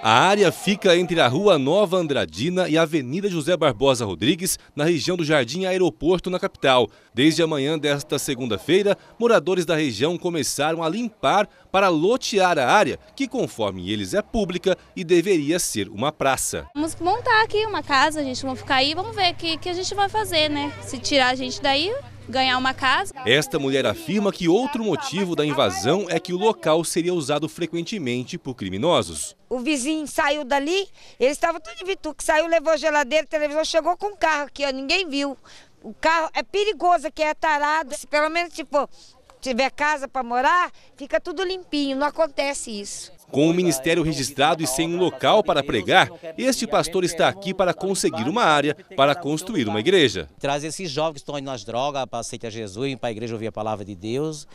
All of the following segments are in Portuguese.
A área fica entre a Rua Nova Andradina e a Avenida José Barbosa Rodrigues, na região do Jardim Aeroporto, na capital. Desde amanhã desta segunda-feira, moradores da região começaram a limpar para lotear a área, que conforme eles é pública e deveria ser uma praça. Vamos montar aqui uma casa, a gente vai ficar aí, vamos ver o que, que a gente vai fazer, né? Se tirar a gente daí, ganhar uma casa. Esta mulher afirma que outro motivo da invasão é que o local seria usado frequentemente por criminosos. O vizinho saiu dali, ele estava tudo de bituque, saiu, levou geladeira, televisão, chegou com o carro aqui, ó, ninguém viu. O carro é perigoso que é tarado. Pelo menos, tipo, tiver casa para morar, fica tudo limpinho, não acontece isso. Com o ministério registrado e sem um local para pregar, este pastor está aqui para conseguir uma área para construir uma igreja. Traz esses jovens que estão indo nas drogas para aceitar Jesus, para a igreja ouvir a palavra de Deus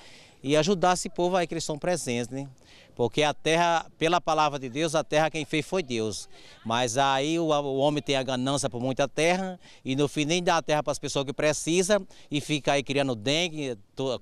e ajudar esse povo aí que eles estão presentes, né? Porque a terra, pela palavra de Deus, a terra quem fez foi Deus. Mas aí o, o homem tem a ganância por muita terra e no fim nem dá a terra para as pessoas que precisam e fica aí criando dengue,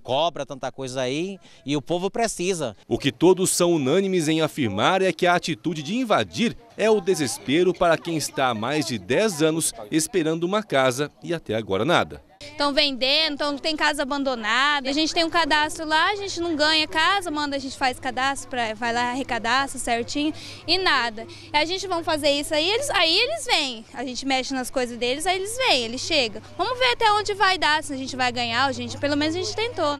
cobra, tanta coisa aí e o povo precisa. O que todos são unânimes em afirmar é que a atitude de invadir é o desespero para quem está há mais de 10 anos esperando uma casa e até agora nada estão vendendo, então tem casa abandonada. A gente tem um cadastro lá, a gente não ganha casa, manda a gente faz cadastro, para vai lá arrecadastro certinho e nada. A gente vão fazer isso aí, eles, aí eles vêm. A gente mexe nas coisas deles, aí eles vêm, eles chegam. Vamos ver até onde vai dar, se a gente vai ganhar, a gente, pelo menos a gente tentou.